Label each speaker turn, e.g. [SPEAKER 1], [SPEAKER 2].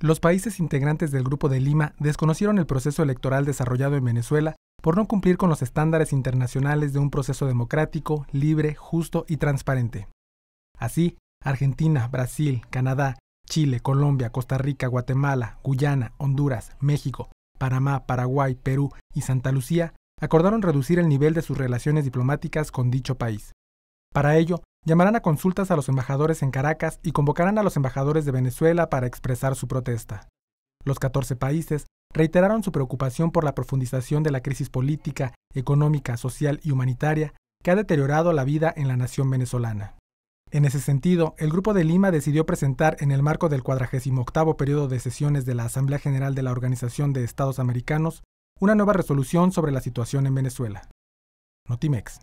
[SPEAKER 1] Los países integrantes del Grupo de Lima desconocieron el proceso electoral desarrollado en Venezuela por no cumplir con los estándares internacionales de un proceso democrático, libre, justo y transparente. Así, Argentina, Brasil, Canadá, Chile, Colombia, Costa Rica, Guatemala, Guyana, Honduras, México, Panamá, Paraguay, Perú y Santa Lucía acordaron reducir el nivel de sus relaciones diplomáticas con dicho país. Para ello, llamarán a consultas a los embajadores en Caracas y convocarán a los embajadores de Venezuela para expresar su protesta. Los 14 países reiteraron su preocupación por la profundización de la crisis política, económica, social y humanitaria que ha deteriorado la vida en la nación venezolana. En ese sentido, el Grupo de Lima decidió presentar en el marco del 48 periodo de sesiones de la Asamblea General de la Organización de Estados Americanos una nueva resolución sobre la situación en Venezuela. Notimex.